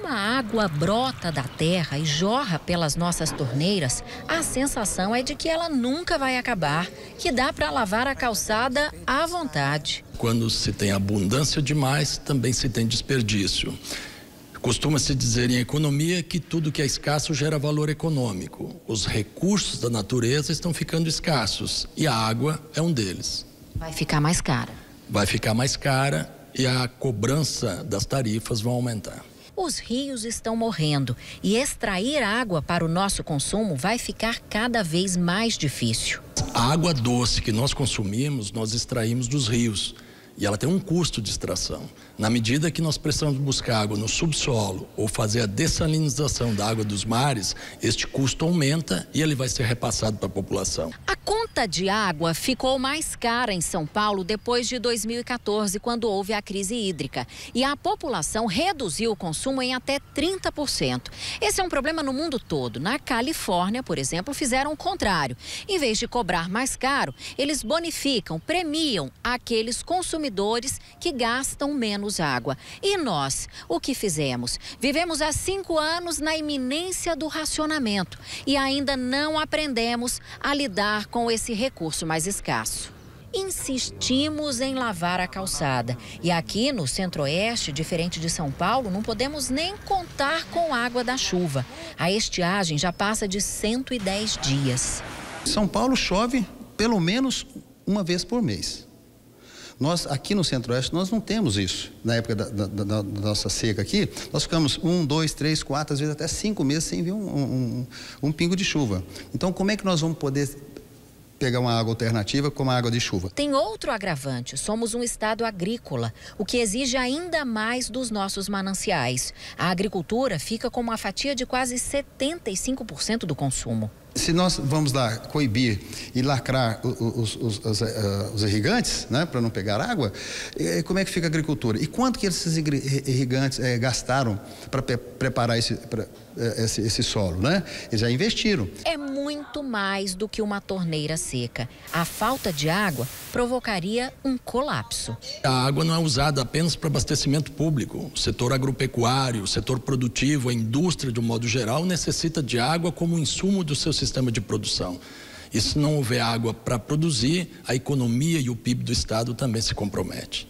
Quando a água brota da terra e jorra pelas nossas torneiras, a sensação é de que ela nunca vai acabar, que dá para lavar a calçada à vontade. Quando se tem abundância demais, também se tem desperdício. Costuma-se dizer em economia que tudo que é escasso gera valor econômico. Os recursos da natureza estão ficando escassos e a água é um deles. Vai ficar mais cara. Vai ficar mais cara e a cobrança das tarifas vão aumentar. Os rios estão morrendo e extrair água para o nosso consumo vai ficar cada vez mais difícil. A água doce que nós consumimos, nós extraímos dos rios e ela tem um custo de extração. Na medida que nós precisamos buscar água no subsolo ou fazer a dessalinização da água dos mares, este custo aumenta e ele vai ser repassado para a população. A conta de água ficou mais cara em São Paulo depois de 2014, quando houve a crise hídrica. E a população reduziu o consumo em até 30%. Esse é um problema no mundo todo. Na Califórnia, por exemplo, fizeram o contrário. Em vez de cobrar mais caro, eles bonificam, premiam aqueles consumidores que gastam menos água. E nós, o que fizemos? Vivemos há cinco anos na iminência do racionamento e ainda não aprendemos a lidar com esse esse recurso mais escasso. Insistimos em lavar a calçada. E aqui no centro-oeste, diferente de São Paulo, não podemos nem contar com água da chuva. A estiagem já passa de 110 dias. São Paulo chove pelo menos uma vez por mês. Nós, aqui no Centro-Oeste, nós não temos isso. Na época da, da, da, da, nossa seca aqui, nós ficamos um, dois, três, quatro, às vezes até cinco meses sem ver um, um, um, um pingo de chuva. Então, como é que nós vamos poder pegar uma água alternativa como a água de chuva. Tem outro agravante: somos um estado agrícola, o que exige ainda mais dos nossos mananciais. A agricultura fica com uma fatia de quase 75% do consumo. Se nós vamos lá coibir e lacrar os, os, os, eh, eh, os irrigantes, né, para não pegar água, como é que fica a agricultura? E quanto que esses irrigantes é, gastaram para pre preparar esse, pra, esse, esse, solo, né? Eles já investiram. É muito mais do que uma torneira seca. A falta de água provocaria um colapso. A água não é usada apenas para abastecimento público. O setor agropecuário, o setor produtivo, a indústria de um modo geral necessita de água como insumo do seu sistema de produção. E se não houver água para produzir, a economia e o PIB do estado também se compromete.